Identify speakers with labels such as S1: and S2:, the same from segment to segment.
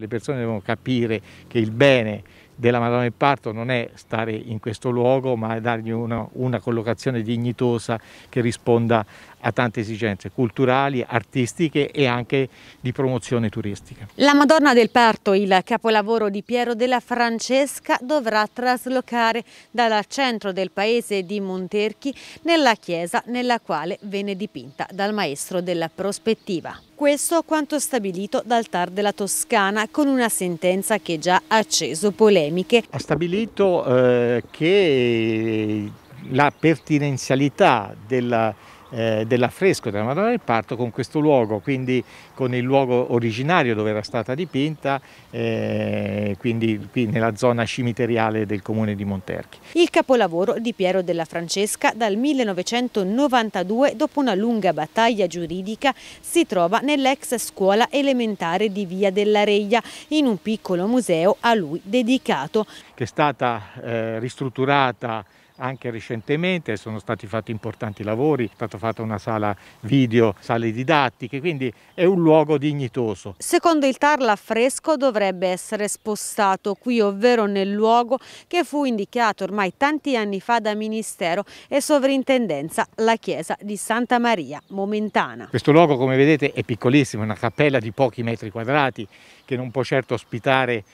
S1: Le persone devono capire che il bene della Madonna del Parto non è stare in questo luogo, ma è dargli una, una collocazione dignitosa che risponda a tante esigenze culturali, artistiche e anche di promozione turistica.
S2: La Madonna del Parto, il capolavoro di Piero della Francesca, dovrà traslocare dal centro del paese di Monterchi nella chiesa nella quale venne dipinta dal maestro della prospettiva questo quanto stabilito dal TAR della Toscana con una sentenza che già ha acceso polemiche.
S1: Ha stabilito eh, che la pertinenzialità della eh, dell'affresco della Madonna del Parto con questo luogo, quindi con il luogo originario dove era stata dipinta, eh, quindi qui nella zona cimiteriale del comune di Monterchi.
S2: Il capolavoro di Piero della Francesca dal 1992, dopo una lunga battaglia giuridica, si trova nell'ex scuola elementare di Via della Reglia, in un piccolo museo a lui dedicato.
S1: Che è stata eh, ristrutturata anche recentemente sono stati fatti importanti lavori, è stata fatta una sala video, sale didattiche, quindi è un luogo dignitoso.
S2: Secondo il TAR l'affresco dovrebbe essere spostato qui, ovvero nel luogo che fu indicato ormai tanti anni fa da Ministero e Sovrintendenza, la chiesa di Santa Maria Momentana.
S1: Questo luogo come vedete è piccolissimo, è una cappella di pochi metri quadrati che non può certo ospitare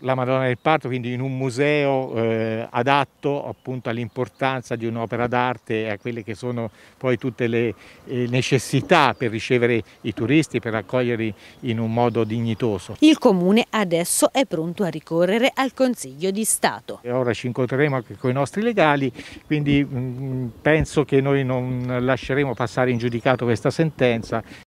S1: la Madonna del Parto, quindi in un museo eh, adatto appunto all'importanza di un'opera d'arte e a quelle che sono poi tutte le eh, necessità per ricevere i turisti, per accoglierli in un modo dignitoso. Il
S2: Comune adesso è pronto a ricorrere al Consiglio di Stato.
S1: E ora ci incontreremo anche con i nostri legali, quindi mh, mm, penso che noi non lasceremo passare in giudicato questa sentenza.